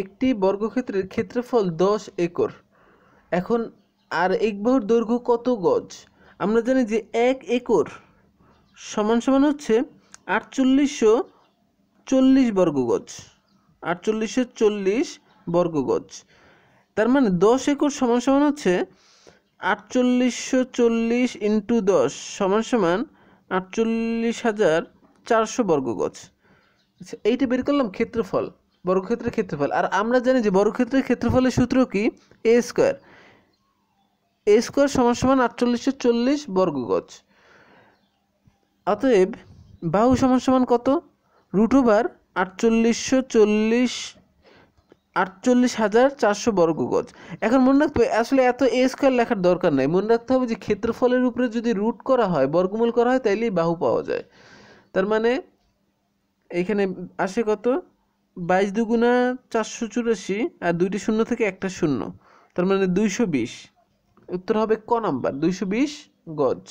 একটি বর্গক্ষেত্রের ক্ষেত্রফল দশ একর এখন আর এক বাহুর দৈর্ঘ্য কত গজ আমরা জানি যে এক একর সমান সমান হচ্ছে আটচল্লিশশো চল্লিশ বর্গ গজ আটচল্লিশশো চল্লিশ বর্গ গজ তার মানে দশ একর সমান সমান হচ্ছে আটচল্লিশশো চল্লিশ ইন্টু দশ সমান সমান আটচল্লিশ হাজার চারশো বর্গ গজ আচ্ছা এইটা বের করলাম ক্ষেত্রফল বর্গক্ষেত্রের ক্ষেত্রফল আর আমরা জানি যে বর্গক্ষেত্রের ক্ষেত্রফলের সূত্র কি এ স্কোয়ার এ স্কোয়ার সমান সমান আটচল্লিশশো চল্লিশ বর্গগজ অতএব বাহু সমান সমান কত রুট ওভার আটচল্লিশশো চল্লিশ আটচল্লিশ হাজার চারশো বর্গগজ এখন মনে রাখতে হবে আসলে এত এ স্কোয়ার লেখার দরকার নাই মনে রাখতে হবে যে ক্ষেত্রফলের উপরে যদি রুট করা হয় বর্গমূল করা হয় তাইলেই বাহু পাওয়া যায় তার মানে এখানে আসে কত বাইশ দুগুণা চারশো চুরাশি আর দুইটি শূন্য থেকে একটা শূন্য তার মানে দুইশো বিশ উত্তর হবে ক নাম্বার দুইশো বিশ গজ